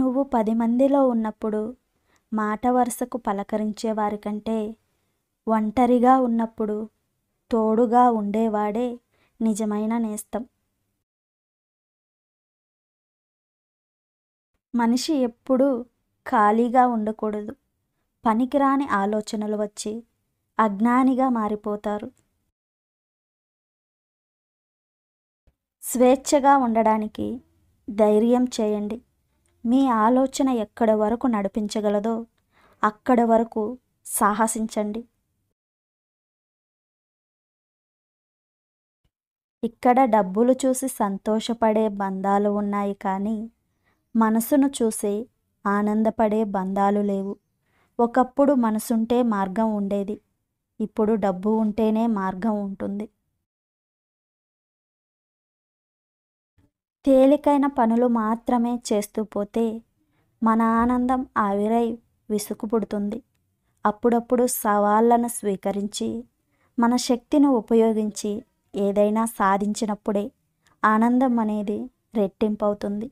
నువ్వు పది మందిలో ఉన్నప్పుడు మాట వరుసకు పలకరించేవారి కంటే ఒంటరిగా ఉన్నప్పుడు తోడుగా ఉండేవాడే నిజమైన నేస్తం మనిషి ఎప్పుడూ ఖాళీగా ఉండకూడదు పనికిరాని ఆలోచనలు వచ్చి అజ్ఞానిగా మారిపోతారు స్వేచ్ఛగా ఉండడానికి ధైర్యం చేయండి మీ ఆలోచన ఎక్కడ వరకు నడిపించగలదో అక్కడ వరకు సాహసించండి ఇక్కడ డబ్బులు చూసి సంతోషపడే బంధాలు ఉన్నాయి కానీ మనసును చూసి ఆనందపడే బంధాలు లేవు ఒకప్పుడు మనసుంటే మార్గం ఉండేది ఇప్పుడు డబ్బు ఉంటేనే మార్గం ఉంటుంది తేలికైన పనులు మాత్రమే చేస్తూ పోతే మన ఆనందం ఆవిరై పుడుతుంది అప్పుడప్పుడు సవాళ్లను స్వీకరించి మన శక్తిని ఉపయోగించి ఏదైనా సాధించినప్పుడే ఆనందం అనేది రెట్టింపవుతుంది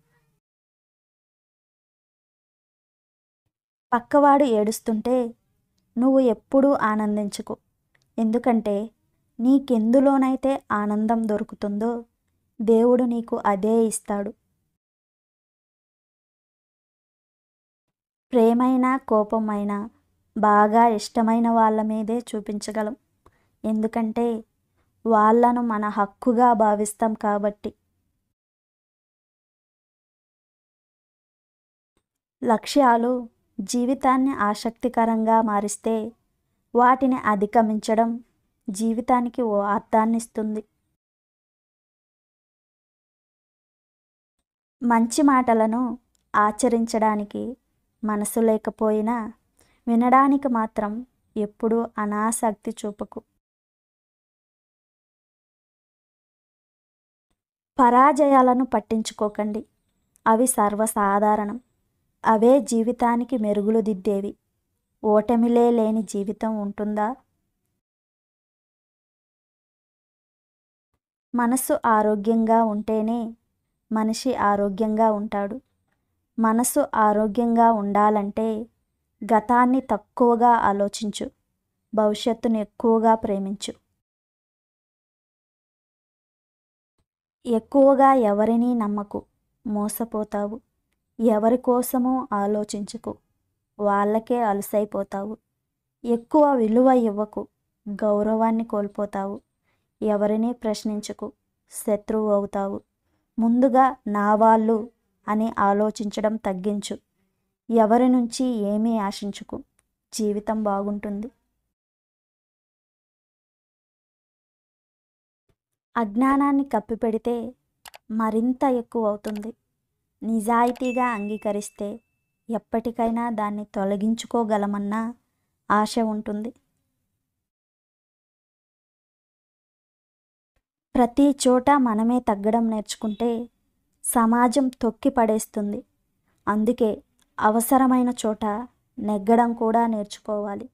పక్కవాడు ఏడుస్తుంటే నువ్వు ఎప్పుడూ ఆనందించుకో ఎందుకంటే నీకెందులోనైతే ఆనందం దొరుకుతుందో దేవుడు నీకు అదే ఇస్తాడు ప్రేమైనా కోపమైనా బాగా ఇష్టమైన వాళ్ళ మీదే చూపించగలం ఎందుకంటే వాళ్ళను మన హక్కుగా భావిస్తాం కాబట్టి లక్ష్యాలు జీవితాన్ని ఆసక్తికరంగా మారిస్తే వాటిని అధిగమించడం జీవితానికి ఓ అర్థాన్నిస్తుంది మంచి మాటలను ఆచరించడానికి మనసు లేకపోయినా వినడానికి మాత్రం ఎప్పుడూ అనాసక్తి చూపకు పరాజయాలను పట్టించుకోకండి అవి సర్వసాధారణం అవే జీవితానికి మెరుగులు దిద్దేవి ఓటమిలే లేని జీవితం ఉంటుందా మనసు ఆరోగ్యంగా ఉంటేనే మనిషి ఆరోగ్యంగా ఉంటాడు మనసు ఆరోగ్యంగా ఉండాలంటే గతాన్ని తక్కువగా ఆలోచించు భవిష్యత్తును ఎక్కువగా ప్రేమించు ఎక్కువగా ఎవరినీ నమ్మకు మోసపోతావు ఎవరి కోసమో ఆలోచించకు వాళ్ళకే అలసైపోతావు ఎక్కువ విలువ ఇవ్వకు గౌరవాన్ని కోల్పోతావు ఎవరిని ప్రశ్నించకు శత్రువు అవుతావు ముందుగా నా వాళ్ళు అని ఆలోచించడం తగ్గించు ఎవరి నుంచి ఏమీ ఆశించుకు జీవితం బాగుంటుంది అజ్ఞానాన్ని కప్పిపెడితే మరింత ఎక్కువ అవుతుంది నిజాయితీగా అంగీకరిస్తే ఎప్పటికైనా దాన్ని తొలగించుకోగలమన్న ఆశ ఉంటుంది ప్రతి చోట మనమే తగ్గడం నేర్చుకుంటే సమాజం తొక్కి పడేస్తుంది అందుకే అవసరమైన చోట నెగ్గడం కూడా నేర్చుకోవాలి